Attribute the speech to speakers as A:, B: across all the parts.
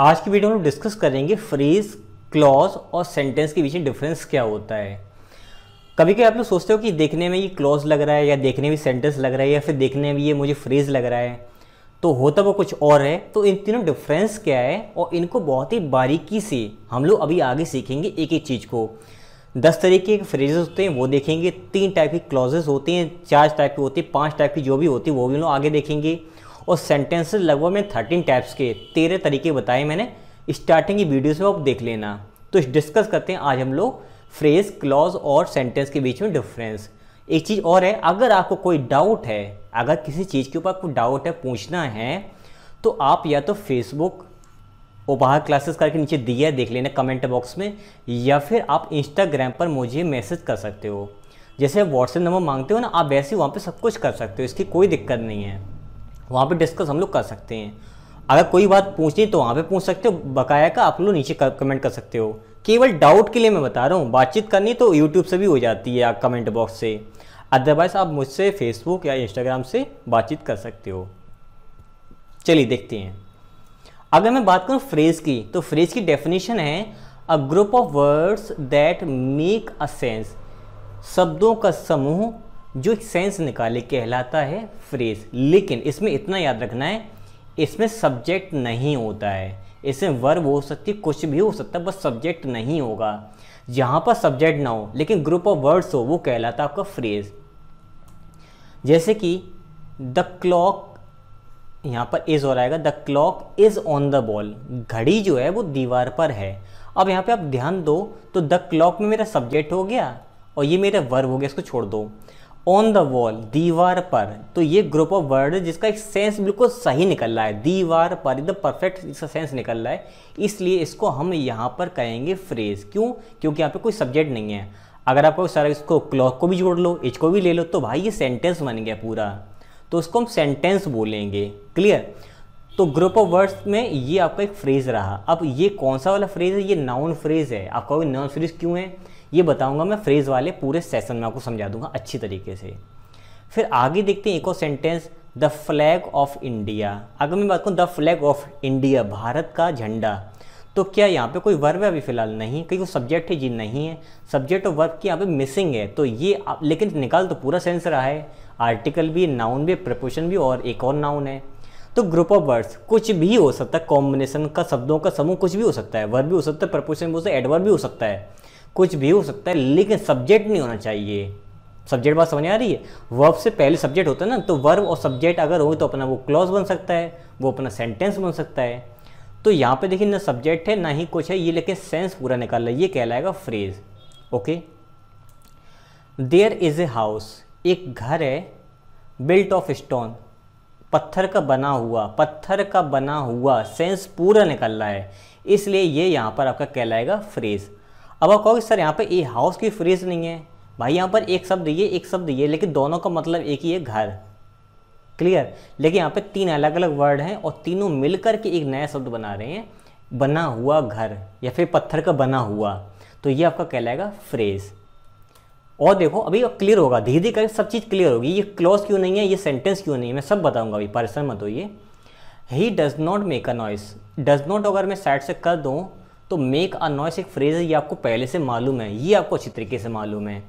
A: आज की वीडियो में डिस्कस करेंगे फ्रेज क्लॉज और सेंटेंस के बीच में डिफरेंस क्या होता है कभी कभी आप लोग सोचते हो कि देखने में ये क्लॉज लग रहा है या देखने में सेंटेंस लग रहा है या फिर देखने में ये मुझे फ्रेज लग रहा है तो होता वो तो कुछ और है तो इन तीनों डिफरेंस क्या है और इनको बहुत ही बारीकी से हम लोग अभी आगे सीखेंगे एक एक चीज़ को दस तरीके के फ्रेजेस होते हैं वो देखेंगे तीन टाइप के क्लॉजेस होते हैं चार टाइप के होते हैं पाँच टाइप की जो भी होती है वो भी हम लोग आगे देखेंगे और सेंटेंसेस लगभग मैं थर्टीन टाइप्स के तेरह तरीके बताए मैंने स्टार्टिंग की वीडियोस में आप देख लेना तो डिस्कस करते हैं आज हम लोग फ्रेज क्लॉज और सेंटेंस के बीच में डिफरेंस एक चीज़ और है अगर आपको कोई डाउट है अगर किसी चीज़ के ऊपर आपको डाउट है पूछना है तो आप या तो फेसबुक बाहर क्लासेस करके नीचे दिया है देख लेना कमेंट बॉक्स में या फिर आप इंस्टाग्राम पर मुझे मैसेज कर सकते हो जैसे व्हाट्सएप नंबर मांगते हो ना आप वैसे वहाँ पे सब कुछ कर सकते हो इसकी कोई दिक्कत नहीं है वहाँ पे डिस्कस हम लोग कर सकते हैं अगर कोई बात पूछनी तो वहाँ पे पूछ सकते हो बकाया का आप लोग नीचे कमेंट कर सकते हो केवल डाउट के लिए मैं बता रहा हूँ बातचीत करनी तो यूट्यूब से भी हो जाती है कमेंट बॉक्स से अदरवाइज़ आप मुझसे फेसबुक या इंस्टाग्राम से बातचीत कर सकते हो चलिए देखते हैं अगर मैं बात करूँ फ्रेज़ की तो फ्रेज़ की डेफिनेशन है a group of words that make a sense शब्दों का समूह जो एक सेंस निकाले कहलाता है फ्रेज लेकिन इसमें इतना याद रखना है इसमें सब्जेक्ट नहीं होता है इसमें वर्ब हो सकती है कुछ भी हो सकता है बस सब्जेक्ट नहीं होगा जहाँ पर सब्जेक्ट ना हो लेकिन ग्रुप ऑफ वर्ड्स हो वो कहलाता है आपका फ्रेज जैसे कि द क्लॉक यहाँ पर इज़ और आएगा the clock is on the ball घड़ी जो है वो दीवार पर है अब यहाँ पे आप ध्यान दो तो द क्लॉक में मेरा सब्जेक्ट हो गया और ये मेरा वर्ब हो गया इसको छोड़ दो ऑन द वॉल दीवार पर तो ये ग्रुप ऑफ वर्ड है जिसका एक सेंस बिल्कुल सही निकल रहा है दीवार पर द परफेक्ट इसका सेंस निकल रहा है इसलिए इसको हम यहाँ पर कहेंगे फ्रेज क्यों क्योंकि यहाँ पे कोई सब्जेक्ट नहीं है अगर आपको सारा इसको क्लॉक को भी जोड़ लो इच को भी ले लो तो भाई ये सेंटेंस बन गया पूरा तो उसको हम सेंटेंस बोलेंगे क्लियर तो ग्रुप ऑफ वर्ड्स में ये आपका एक फ्रेज रहा अब ये कौन सा वाला फ्रेज है ये नाउन फ्रेज है आपका नाउन फ्रेज क्यों है ये बताऊँगा मैं फ्रेज वाले पूरे सेशन में आपको समझा दूंगा अच्छी तरीके से फिर आगे देखते हैं एक और sentence the flag of India अगर मैं बात करूँ द फ्लैग ऑफ इंडिया भारत का झंडा तो क्या यहाँ पे कोई वर्ब है अभी फिलहाल नहीं कहीं कोई सब्जेक्ट है जी नहीं है सब्जेक्ट और वर्ब की यहाँ पे मिसिंग है तो ये लेकिन निकाल तो पूरा सेंस रहा है आर्टिकल भी नाउन भी प्रपोशन भी और एक और नाउन है तो ग्रुप ऑफ वर्ड्स कुछ भी हो सकता है कॉम्बिनेशन का शब्दों का समूह कुछ भी हो सकता है वर्ब भी हो सकता है प्रपोजन हो सकता है एडवर्ब भी हो सकता है कुछ भी हो सकता है लेकिन सब्जेक्ट नहीं होना चाहिए सब्जेक्ट बात समझ आ रही है वर्ब से पहले सब्जेक्ट होता है ना तो वर्ब और सब्जेक्ट अगर हो तो अपना वो क्लॉज बन सकता है वो अपना सेंटेंस बन सकता है तो यहाँ पे देखिए ना सब्जेक्ट है ना ही कुछ है ये लेकिन सेंस पूरा निकाल रहा है ये कहलाएगा phrase okay there is a house एक घर है बिल्ट ऑफ स्टोन पत्थर का बना हुआ पत्थर का बना हुआ सेंस पूरा निकल रहा है इसलिए ये यहाँ पर आपका कहलाएगा फ्रेज़ अब आप कहोगे सर यहाँ पर ए हाउस की फ्रेज़ नहीं है भाई यहाँ पर एक शब्द ये एक शब्द ये लेकिन दोनों का मतलब एक ही है घर क्लियर लेकिन यहाँ पर तीन अलग अलग वर्ड हैं और तीनों मिलकर के एक नया शब्द बना रहे हैं बना हुआ घर या फिर पत्थर का बना हुआ तो ये आपका कहलाएगा फ्रेज़ और देखो अभी क्लियर होगा धीरे धीरे करके सब चीज़ क्लियर होगी ये क्लॉज क्यों नहीं है ये सेंटेंस क्यों नहीं है मैं सब बताऊंगा अभी परेशान मत होइए he does not make a noise does not अगर मैं साइड से कर दूँ तो मेक अ नॉइस एक फ्रेज़ है ये आपको पहले से मालूम है ये आपको अच्छी तरीके से मालूम है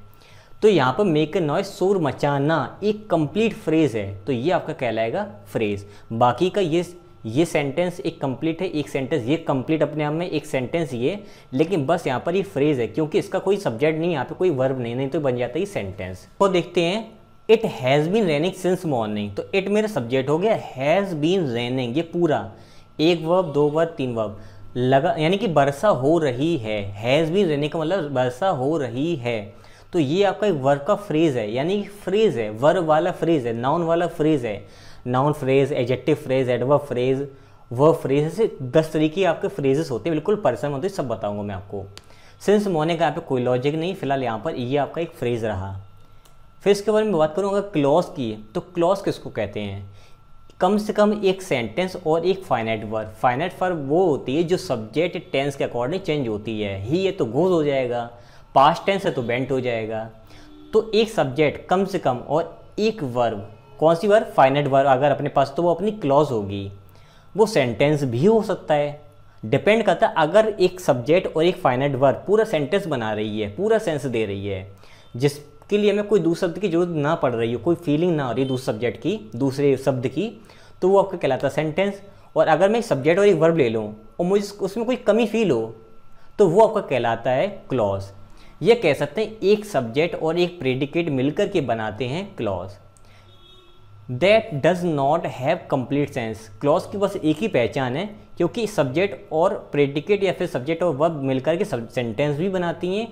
A: तो यहाँ पर मेक अ नॉइस शोर मचाना एक कंप्लीट फ्रेज़ है तो ये आपका कहलाएगा फ्रेज़ बाकी का ये ये सेंटेंस एक कंप्लीट है एक सेंटेंस ये कंप्लीट अपने आप में एक सेंटेंस ये लेकिन बस यहाँ पर ये फ्रेज है क्योंकि इसका कोई सब्जेक्ट नहीं यहाँ पे कोई वर्ब नहीं नहीं तो बन जाता ही ये सेंटेंस तो देखते हैं it has been raining since morning तो इट मेरा सब्जेक्ट हो गया हैज़ बीन रेनिंग ये पूरा एक वर्ब दो वर्ब तीन वर्ब लगा यानी कि वर्षा हो रही है हैज़ बीन रेनिंग का मतलब वर्षा हो रही है तो ये आपका एक वर्ब का फ्रेज है यानी फ्रेज है वर्ब वाला फ्रेज है नाउन वाला फ्रेज है noun phrase adjective phrase adverb phrase verb phrase ऐसे दस तरीके आपके फ्रेजेस होते हैं बिल्कुल पर्सन होते सब बताऊंगा मैं आपको सिंस मोने का यहाँ पे कोई लॉजिक नहीं फिलहाल यहाँ पर ये आपका एक फ्रेज रहा फिर इसके बारे में बात करूँ अगर क्लॉज की तो क्लॉज किसको कहते हैं कम से कम एक सेंटेंस और एक फाइनेट वर्ब फाइनेट वर्ब वो होती है जो सब्जेक्ट टेंस के अकॉर्डिंग चेंज होती है ही ये तो गोज हो जाएगा पास्ट टेंस है तो बेंट हो जाएगा तो एक सब्जेक्ट कम से कम और एक वर्ब कौन सी वर्ब फाइनेट वर्ब अगर अपने पास तो वो अपनी क्लॉज होगी वो सेंटेंस भी हो सकता है डिपेंड करता है अगर एक सब्जेक्ट और एक फाइनेट वर्ब पूरा सेंटेंस बना रही है पूरा सेंस दे रही है जिसके लिए हमें कोई दूसरे शब्द की जरूरत ना पड़ रही हो कोई फीलिंग ना हो रही दूसरे सब्जेक्ट की दूसरे शब्द की तो वो आपका कहलाता है सेंटेंस और अगर मैं एक सब्जेक्ट और एक वर्ब ले लूँ और मुझे उसमें कोई कमी फील हो तो वो आपका कहलाता है क्लॉज ये कह सकते हैं एक सब्जेक्ट और एक प्रेडिकेट मिलकर के बनाते हैं clause that does not have complete sense clause की बस एक ही पहचान है क्योंकि सब्जेक्ट और प्रेडिकेट या फिर सब्जेक्ट और वर्ब मिलकर के सेंटेंस भी बनाती हैं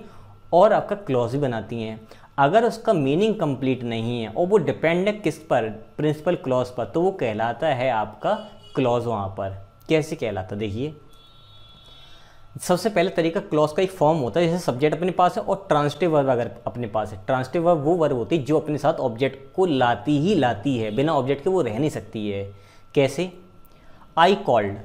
A: और आपका क्लॉज भी बनाती हैं अगर उसका मीनिंग कंप्लीट नहीं है और वो डिपेंड है किस पर प्रिंसिपल क्लॉज पर तो वो कहलाता है आपका क्लॉज वहाँ पर कैसे कहलाता देखिए सबसे पहले तरीका क्लॉज का एक फॉर्म होता है जैसे सब्जेक्ट अपने पास है और ट्रांसटिव वर्ब अगर अपने पास है ट्रांसटिव वर्ब वो वर्ब होती है जो अपने साथ ऑब्जेक्ट को लाती ही लाती है बिना ऑब्जेक्ट के वो रह नहीं सकती है कैसे आई कॉल्ड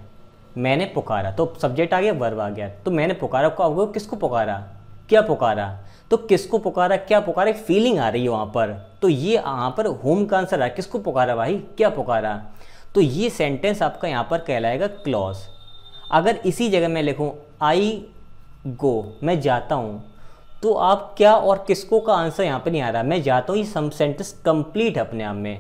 A: मैंने पुकारा तो सब्जेक्ट आ गया वर्ब आ गया तो मैंने पुकारा को किसको पुकारा क्या पुकारा तो किसको पुकारा क्या पुकारा एक फीलिंग आ रही है वहाँ पर तो ये यहाँ पर होम का आंसर आ किसको पुकारा भाई क्या पुकारा तो ये सेंटेंस आपका यहाँ पर कहलाएगा क्लॉज अगर इसी जगह मैं लिखूँ आई गो मैं जाता हूँ तो आप क्या और किसको का आंसर यहाँ पर नहीं आ रहा मैं जाता हूँ ये सम सेंटेंस कंप्लीट है अपने आप में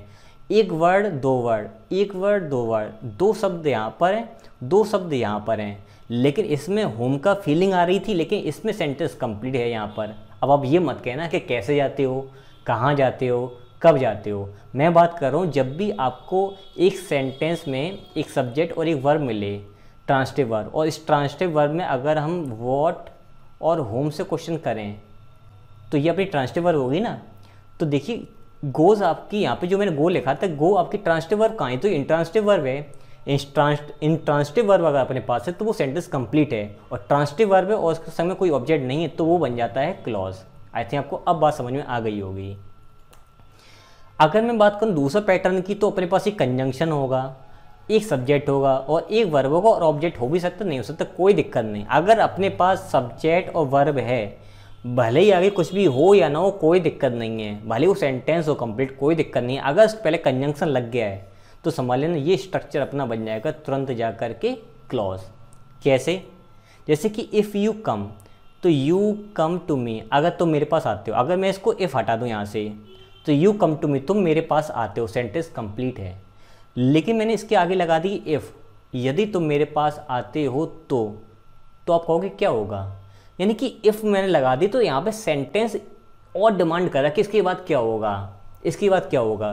A: एक वर्ड दो वर्ड एक वर्ड दो वर्ड दो शब्द यहाँ पर हैं दो शब्द यहाँ पर हैं लेकिन इसमें होम का फीलिंग आ रही थी लेकिन इसमें सेंटेंस कंप्लीट है यहाँ पर अब आप ये मत कहना कि कैसे जाते हो कहाँ जाते हो कब जाते हो मैं बात कर रहा हूँ जब भी आपको एक सेंटेंस में एक सब्जेक्ट और एक वर्ब मिले ट्रांसटिव वर्ब और इस ट्रांसटिव वर्ब में अगर हम वॉट और होम से क्वेश्चन करें तो ये अपनी ट्रांसटिव वर्ब होगी ना तो देखिए गोज़ आपकी यहाँ पे जो मैंने गो लिखा था गो आपकी ट्रांसटिव वर्ब कहाँ है तो इंट्रांसटिव वर्ब है इन ट्रांसटिव वर्ब अगर अपने पास है तो वो सेंटेंस कंप्लीट है और ट्रांसटिव वर्ब है और उसके संग में कोई ऑब्जेक्ट नहीं है तो वो बन जाता है क्लॉज आई थिंक आपको अब बात समझ में आ गई होगी अगर मैं बात करूँ दूसरा पैटर्न की तो अपने पास एक कंजंक्शन होगा एक सब्जेक्ट होगा और एक वर्ब होगा और ऑब्जेक्ट हो भी सकता नहीं हो सकता कोई दिक्कत नहीं अगर अपने पास सब्जेक्ट और वर्ब है भले ही आगे कुछ भी हो या ना हो कोई दिक्कत नहीं है भले वो सेंटेंस हो कंप्लीट कोई दिक्कत नहीं है अगर पहले कंजंक्शन लग गया है तो संभाल लेना ये स्ट्रक्चर अपना बन जाएगा तुरंत जा कर के क्लॉज कैसे जैसे कि इफ़ यू कम तो यू कम टू मी अगर तुम मेरे पास आते हो अगर मैं इसको इफ़ हटा दूँ यहाँ से तो यू कम टू मी तुम मेरे पास आते हो सेंटेंस कंप्लीट है लेकिन मैंने इसके आगे लगा दी इफ़ यदि तुम मेरे पास आते हो तो तो आप कहोगे क्या होगा यानी कि इफ़ मैंने लगा दी तो यहाँ पे सेंटेंस और डिमांड कर रहा है कि इसके बाद क्या होगा इसके बाद क्या होगा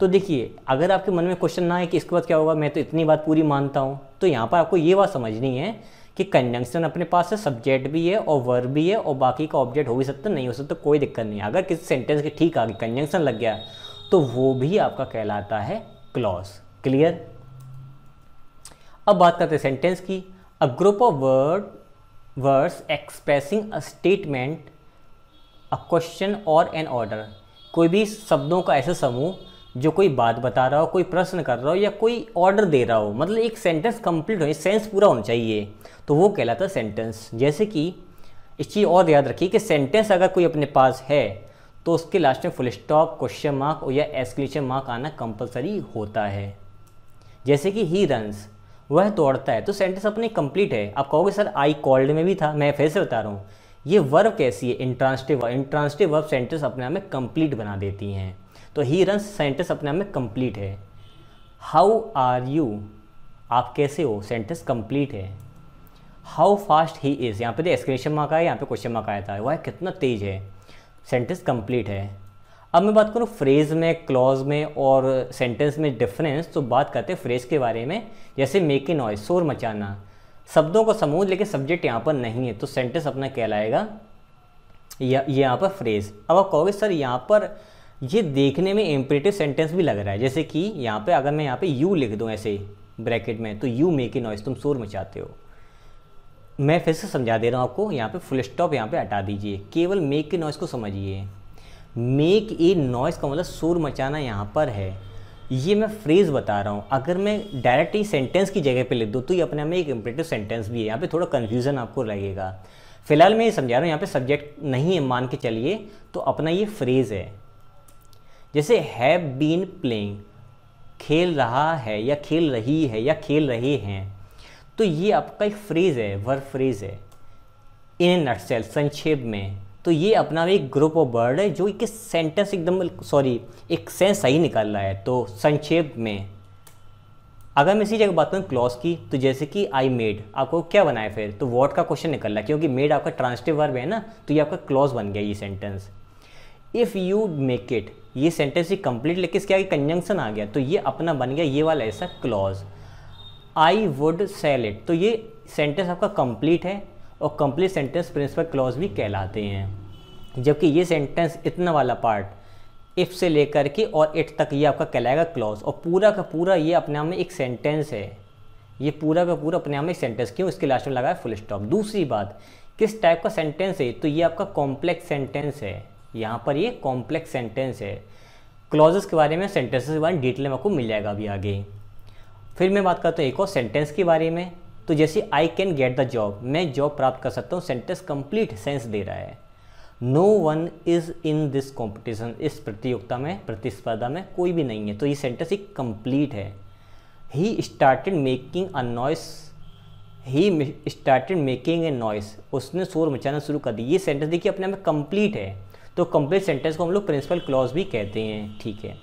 A: तो देखिए अगर आपके मन में क्वेश्चन ना है कि इसके बाद क्या होगा मैं तो इतनी बात पूरी मानता हूँ तो यहाँ पर आपको ये बात समझनी है कि कंजंक्शन अपने पास है सब्जेक्ट भी है और वर्ब भी है और बाकी का ऑब्जेक्ट हो भी सकता नहीं हो सकता कोई दिक्कत नहीं अगर किसी सेंटेंस के ठीक आ गए कंजंक्शन लग गया तो वो भी आपका कहलाता है क्लॉज क्लियर अब बात करते हैं सेंटेंस की a group of word words expressing a statement a question और एन ऑर्डर कोई भी शब्दों का ऐसा समूह जो कोई बात बता रहा हो कोई प्रश्न कर रहा हो या कोई ऑर्डर दे रहा हो मतलब एक सेंटेंस कंप्लीट हो सेंस पूरा होना चाहिए तो वो कहलाता है सेंटेंस जैसे कि इस चीज़ और याद रखिए कि सेंटेंस अगर कोई अपने पास है तो उसके लास्ट में फुल स्टॉप क्वेश्चन मार्क और या एक्सक्लेशन मार्क आना कंपलसरी होता है जैसे कि ही रन्स वह दौड़ता है तो सेंटेंस अपने कंप्लीट है आप कहोगे सर आई कॉल्ड में भी था मैं फिर से बता रहा हूँ ये वर्ब कैसी है इंट्रांसटिव इंट्रांसटिव वर्ब सेंटेंस अपने आप में कंप्लीट बना देती हैं तो ही रंस सेंटेंस अपने आप में कंप्लीट है हाउ आर यू आप कैसे हो सेंटेंस कंप्लीट है हाउ फास्ट ही इज़ यहाँ पे देखिए एक्सक्लेशन मार्क आया यहाँ पे क्वेश्चन मार्क आया था वह कितना तेज़ है सेंटेंस कंप्लीट है अब मैं बात करूँ फ्रेज़ में क्लॉज में और सेंटेंस में डिफरेंस तो बात करते हैं फ्रेज़ के बारे में जैसे मेक ए नॉइज शोर मचाना शब्दों को समूह लेकिन सब्जेक्ट यहाँ पर नहीं है तो सेंटेंस अपना कहलाएगा या यहाँ पर फ्रेज़ अब आप कहोगे सर यहाँ पर ये देखने में इम्परेटिव सेंटेंस भी लग रहा है जैसे कि यहाँ पे अगर मैं यहाँ पे यू लिख दूँ ऐसे ब्रैकेट में तो यू मेक ए नॉइस तुम शोर मचाते हो मैं फिर से समझा दे रहा हूँ आपको यहाँ पे फुल स्टॉप यहाँ पे हटा दीजिए केवल मेक के नॉइज़ को समझिए मेक ए नॉइज़ का मतलब शोर मचाना यहाँ पर है ये मैं फ्रेज़ बता रहा हूँ अगर मैं डायरेक्ट ही सेंटेंस की जगह पे लिख दूँ तो ये अपने में एक इम्परेटिव सेंटेंस भी है यहाँ पे थोड़ा कन्फ्यूज़न आपको लगेगा फिलहाल मैं ये समझा रहा हूँ यहाँ पे सब्जेक्ट नहीं है मान के चलिए तो अपना ये फ्रेज़ है जैसे हैव बीन प्लेइंग खेल रहा है या खेल रही है या खेल रहे हैं तो ये आपका एक फ्रेज़ है वर्ब फ्रेज़ है इन नटसेल संक्षेप में तो ये अपना एक ग्रुप ऑफ वर्ड है जो कि सेंटेंस एकदम सॉरी एक सेंस सही निकाल रहा है तो संक्षेप में अगर मैं इसी जगह बात करूँ क्लॉज की तो जैसे कि आई मेड आपको क्या बनाया फिर तो वॉट का क्वेश्चन निकल रहा है क्योंकि मेड आपका ट्रांसटिव वर्ब है ना तो ये आपका क्लॉज बन गया ये sentence if you make it ये सेंटेंस ही कंप्लीट लेकिन इसके आगे कंजंक्शन आ गया तो ये अपना बन गया ये वाला ऐसा clause I would sell it तो ये सेंटेंस आपका कंप्लीट है और कंप्लीट सेंटेंस प्रिंसिपल क्लॉज भी कहलाते हैं जबकि ये सेंटेंस इतना वाला पार्ट इफ़ से लेकर के और इट तक ये आपका कहलाएगा क्लॉज और पूरा का पूरा ये अपने आप में एक सेंटेंस है ये पूरा का पूरा अपने आप में एक सेंटेंस क्यों इसके लास्ट में लगा है फुल स्टॉप दूसरी बात किस टाइप का सेंटेंस है तो ये आपका कॉम्प्लेक्स सेंटेंस है यहाँ पर ये कॉम्प्लेक्स सेंटेंस है क्लॉजेस के बारे में सेंटेंसेस के बारे में डिटेल में आपको मिल जाएगा अभी आगे फिर मैं बात करता हूँ एक और सेंटेंस के बारे में तो जैसे I can get the job मैं जॉब प्राप्त कर सकता हूँ सेंटेंस कंप्लीट सेंस दे रहा है no one is in this competition इस प्रतियोगिता में प्रतिस्पर्धा में कोई भी नहीं है तो ये सेंटेंस एक कंप्लीट है he started making a noise he started making a noise उसने शोर मचाना शुरू कर दी ये सेंटेंस देखिए अपने आप में कंप्लीट है तो कंप्लीट सेंटेंस को हम लोग प्रिंसिपल क्लॉज भी कहते हैं ठीक है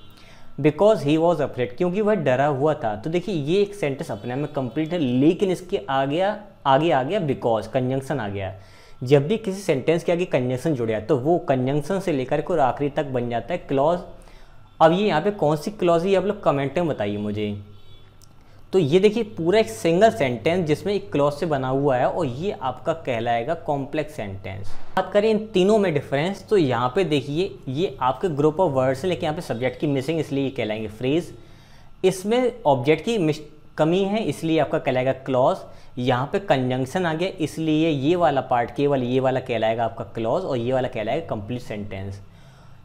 A: बिकॉज ही वॉज अफ्रेड क्योंकि वह डरा हुआ था तो देखिए ये एक सेंटेंस अपने में कंप्लीट है लेकिन इसके आ गया आगे आ गया बिकॉज कंजंक्शन आ गया जब भी किसी सेंटेंस के आगे कंजंक्शन जुड़ जाए तो वो कंजंक्शन से लेकर के आखिरी तक बन जाता है क्लॉज अब ये यहाँ पे कौन सी क्लॉज है आप लोग कमेंट में बताइए मुझे तो ये देखिए पूरा एक सिंगल सेंटेंस जिसमें एक क्लॉज से बना हुआ है और ये आपका कहलाएगा कॉम्प्लेक्स सेंटेंस बात करें इन तीनों में डिफरेंस तो यहाँ पे देखिए ये आपके ग्रुप ऑफ वर्ड्स है लेकिन यहाँ पे सब्जेक्ट की मिसिंग इसलिए ये कहलाएंगे फ्रेज़ इसमें ऑब्जेक्ट की कमी है इसलिए आपका कहलाएगा क्लॉज यहाँ पे कंजंक्शन आ गया इसलिए ये वाला पार्ट केवल ये वाला कहलाएगा आपका क्लॉज और ये वाला कहलाएगा कंप्लीट सेंटेंस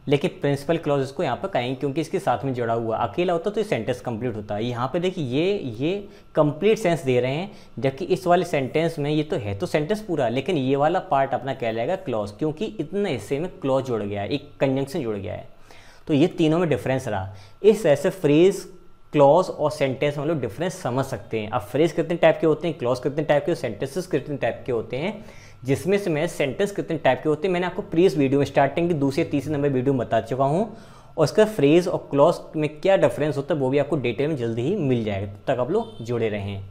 A: लेकिन प्रिंसिपल क्लॉज इसको यहाँ पर कहेंगे क्योंकि इसके साथ में जुड़ा हुआ अकेला होता तो ये सेंटेंस कंप्लीट होता है यहाँ पे देखिए ये ये कंप्लीट सेंस दे रहे हैं जबकि इस वाले सेंटेंस में ये तो है तो सेंटेंस पूरा लेकिन ये वाला पार्ट अपना कह जाएगा क्लॉज क्योंकि इतने हिस्से में क्लॉज जुड़ गया है एक कंजंक्शन जुड़ गया है तो ये तीनों में डिफरेंस रहा इस ऐसे फ्रेज़ क्लॉज और सेंटेंस हम लोग डिफरेंस समझ सकते हैं अब फ्रेज कितने टाइप के होते हैं क्लॉज कितने टाइप के सेंटेंसेस कितने टाइप के होते हैं जिसमें से मैं सेंटेंस कितने टाइप के होते हैं मैंने आपको प्रीवियस वीडियो में स्टार्टिंग की दूसरे तीसरे नंबर वीडियो में बता चुका हूँ और उसका फ्रेज और क्लॉज में क्या डिफरेंस होता है वो भी आपको डिटेल में जल्दी ही मिल जाएगा तब तक आप लोग जुड़े रहें